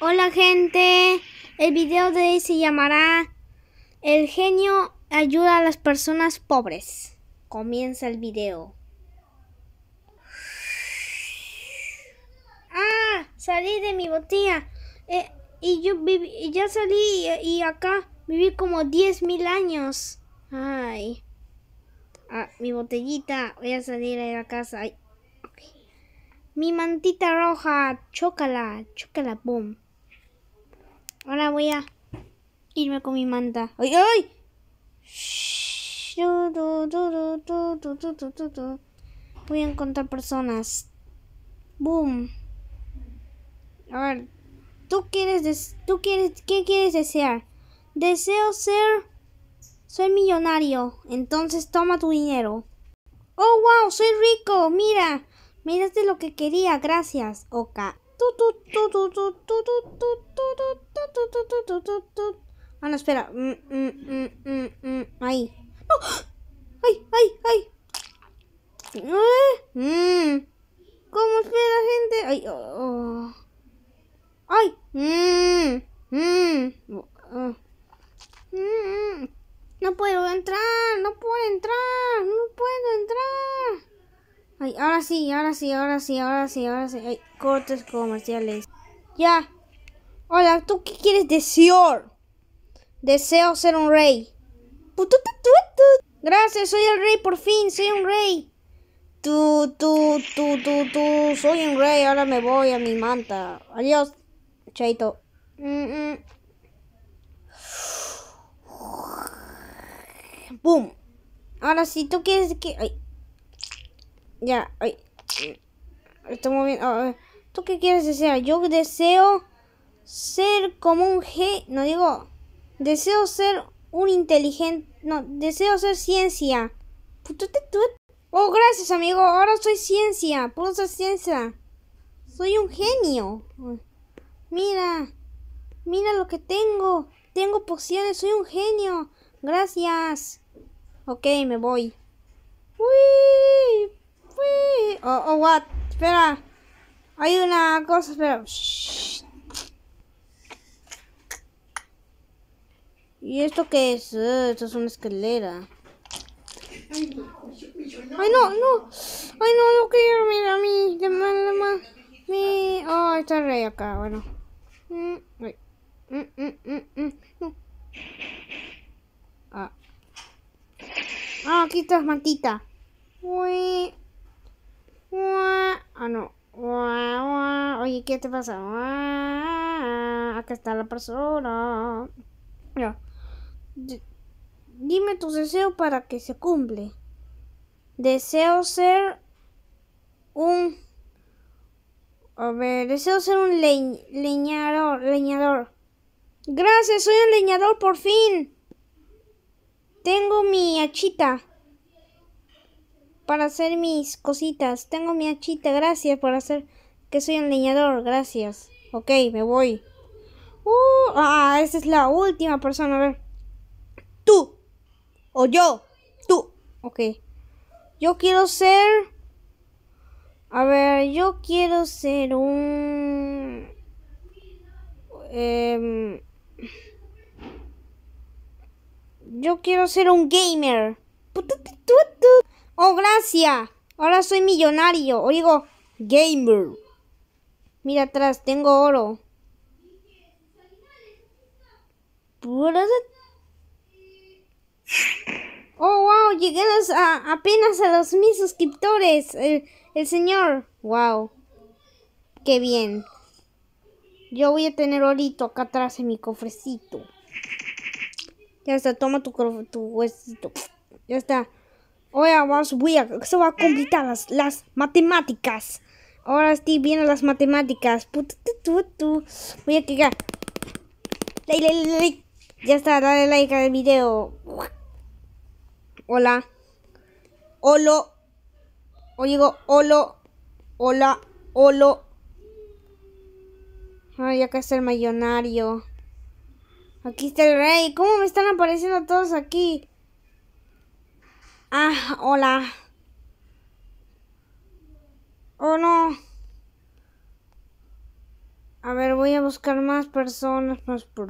Hola gente, el video de hoy se llamará El genio ayuda a las personas pobres. Comienza el video. Ah, salí de mi botella eh, y yo viví, ya salí y, acá viví como 10.000 años. Ay. Ah, mi botellita, voy a salir de la casa. Mi mantita roja, chócala, chócala, boom. Ahora voy a irme con mi manta. ¡Ay, ay! Voy a encontrar personas. Boom. A ver, tú quieres, tú quieres, ¿qué quieres desear? Deseo ser, soy millonario. Entonces toma tu dinero. Oh, wow, soy rico. Mira, miraste lo que quería. Gracias. Oka. Ah, no, espera. Mm, mm, mm, ahí. mmm, ay, ay! ¡Eh! ¿Cómo espera, gente? ¡Ay! mmm, ¡Ay! No puedo entrar, no puedo entrar ahora sí, ahora sí, ahora sí, ahora sí, ahora sí. Ay, cortes comerciales. Ya. Hola, ¿tú qué quieres decir? Deseo ser un rey. Gracias, soy el rey, por fin, soy un rey. Tú, tú, tú, tú, tú, soy un rey, ahora me voy a mi manta. Adiós, Chaito. Boom. Ahora sí, tú quieres que... Ya, ay. Estoy moviendo. Ah, ¿Tú qué quieres desear? Yo deseo ser como un G. No digo. Deseo ser un inteligente. No, deseo ser ciencia. Pues oh, gracias, amigo. Ahora soy ciencia. Puedo ser ciencia. Soy un genio. Mira. Mira lo que tengo. Tengo pociones. Soy un genio. Gracias. Ok, me voy. Uy. Oh, oh, what. Espera. Hay una cosa, pero ¿Y esto qué es? Eh, esto es una escalera. Ay, no, no. Ay, no, no quiero mirar a mí. De mal, de mal. Mi... Oh, está el rey acá, bueno. Mm, mm, mm, ah. ah, aquí está Matita Uy. Ah, no. Oye, ¿qué te pasa? Acá está la persona. Dime tu deseo para que se cumple. Deseo ser un... A ver, deseo ser un leñador, leñador. Gracias, soy un leñador por fin. Tengo mi hachita para hacer mis cositas. Tengo mi hachita, gracias por hacer que soy un leñador, gracias. Ok, me voy. Uh, ah, esa es la última persona, a ver. Tú. O yo. Tú. Ok. Yo quiero ser... A ver, yo quiero ser un... Eh... yo quiero ser un gamer. Oh, gracias. Ahora soy millonario. Oigo... gamer. Mira atrás, tengo oro. Oh, wow, llegué a, apenas a los mil suscriptores. El, señor. Wow. Qué bien. Yo voy a tener orito acá atrás en mi cofrecito. Ya está, toma tu, tu huesito. Ya está. Ahora vamos, voy a, se va a complicar las, matemáticas. Ahora estoy viendo las matemáticas. Voy a clicar. Ya está, dale like al video. Hola. Holo. Oigo, digo, holo. Hola. Olo. Ay, acá está el millonario. Aquí está el rey. ¿Cómo me están apareciendo todos aquí? hola. Oh no. A ver, voy a buscar más personas, más por.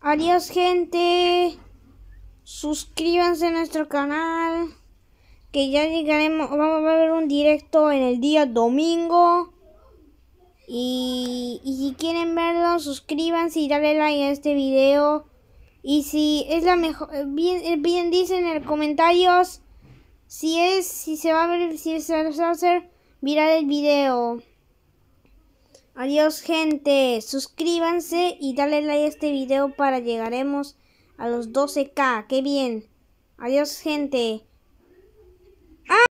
Adiós gente. Suscríbanse a nuestro canal. Que ya llegaremos. Vamos a ver un directo en el día domingo. Y, si quieren verlo, suscríbanse y dale like a este video. Y si es la mejor, eh, bien, eh, bien dicen en los comentarios si es, si se va a ver, si se va a hacer viral el video. Adiós gente, suscríbanse y dale like a este video para llegaremos a los 12k, qué bien. Adiós gente.